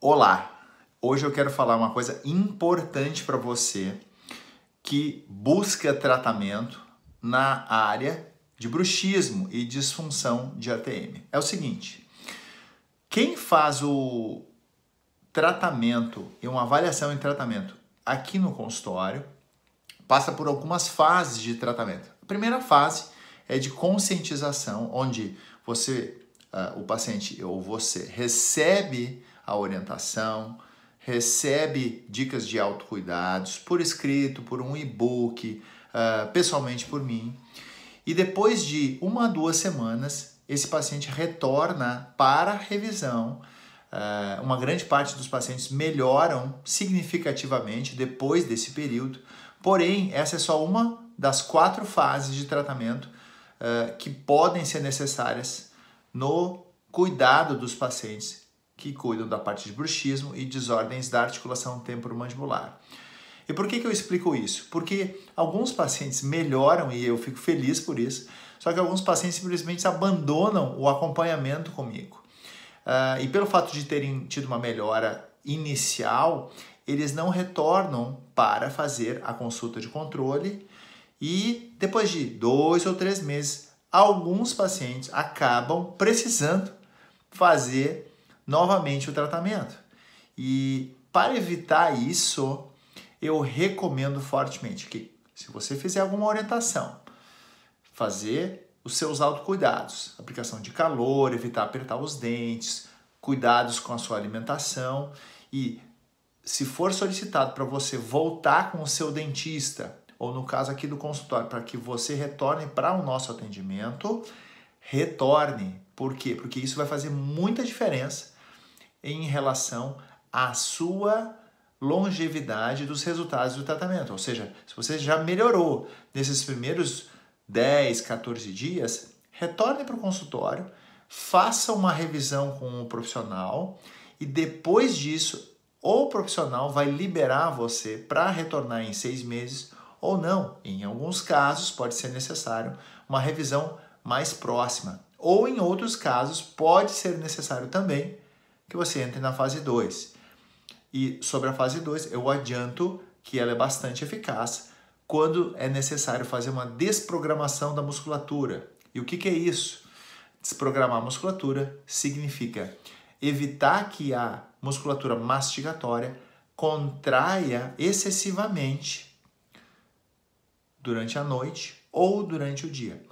Olá! Hoje eu quero falar uma coisa importante para você que busca tratamento na área de bruxismo e disfunção de ATM. É o seguinte: quem faz o tratamento e uma avaliação em tratamento aqui no consultório passa por algumas fases de tratamento. A primeira fase é de conscientização, onde você, uh, o paciente ou você recebe a orientação, recebe dicas de autocuidados por escrito, por um e-book, uh, pessoalmente por mim. E depois de uma a duas semanas, esse paciente retorna para revisão. Uh, uma grande parte dos pacientes melhoram significativamente depois desse período, porém, essa é só uma das quatro fases de tratamento uh, que podem ser necessárias no cuidado dos pacientes que cuidam da parte de bruxismo e desordens da articulação temporomandibular. E por que, que eu explico isso? Porque alguns pacientes melhoram e eu fico feliz por isso, só que alguns pacientes simplesmente abandonam o acompanhamento comigo. Uh, e pelo fato de terem tido uma melhora inicial, eles não retornam para fazer a consulta de controle e depois de dois ou três meses, alguns pacientes acabam precisando fazer novamente o tratamento. E para evitar isso, eu recomendo fortemente que, se você fizer alguma orientação, fazer os seus autocuidados, aplicação de calor, evitar apertar os dentes, cuidados com a sua alimentação e se for solicitado para você voltar com o seu dentista, ou no caso aqui do consultório, para que você retorne para o nosso atendimento, retorne. Por quê? Porque isso vai fazer muita diferença em relação à sua longevidade dos resultados do tratamento. Ou seja, se você já melhorou nesses primeiros 10, 14 dias, retorne para o consultório, faça uma revisão com o profissional e depois disso o profissional vai liberar você para retornar em seis meses ou não. Em alguns casos pode ser necessário uma revisão mais próxima, ou em outros casos pode ser necessário também que você entre na fase 2. E sobre a fase 2, eu adianto que ela é bastante eficaz quando é necessário fazer uma desprogramação da musculatura. E o que, que é isso? Desprogramar a musculatura significa evitar que a musculatura mastigatória contraia excessivamente durante a noite ou durante o dia.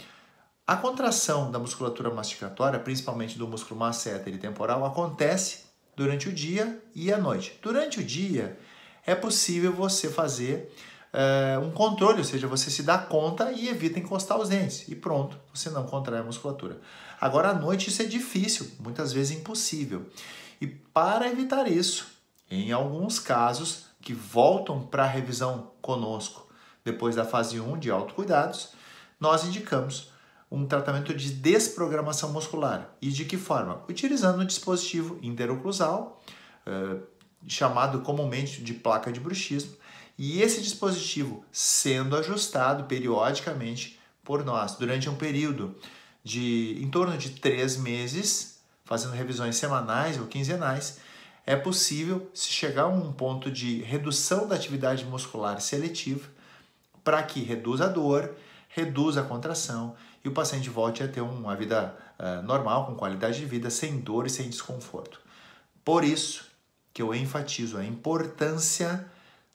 A contração da musculatura masticatória, principalmente do músculo masseter e temporal, acontece durante o dia e à noite. Durante o dia é possível você fazer uh, um controle, ou seja, você se dá conta e evita encostar os dentes. E pronto, você não contrai a musculatura. Agora à noite isso é difícil, muitas vezes impossível. E para evitar isso, em alguns casos que voltam para a revisão conosco depois da fase 1 de autocuidados, nós indicamos um tratamento de desprogramação muscular. E de que forma? Utilizando um dispositivo interoclusal, eh, chamado comumente de placa de bruxismo, e esse dispositivo sendo ajustado periodicamente por nós durante um período de em torno de três meses, fazendo revisões semanais ou quinzenais, é possível se chegar a um ponto de redução da atividade muscular seletiva para que reduza a dor, reduza a contração, e o paciente volte a ter uma vida uh, normal, com qualidade de vida, sem dor e sem desconforto. Por isso que eu enfatizo a importância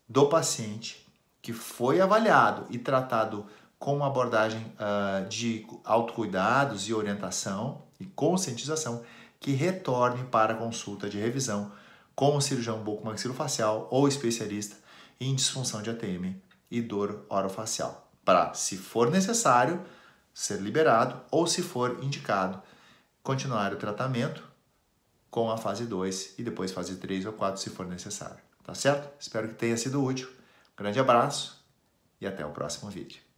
do paciente que foi avaliado e tratado com uma abordagem uh, de autocuidados e orientação e conscientização que retorne para a consulta de revisão com o cirurgião bucomaxilofacial ou especialista em disfunção de ATM e dor orofacial, para, se for necessário, ser liberado ou, se for indicado, continuar o tratamento com a fase 2 e depois fase 3 ou 4 se for necessário. Tá certo? Espero que tenha sido útil. grande abraço e até o próximo vídeo.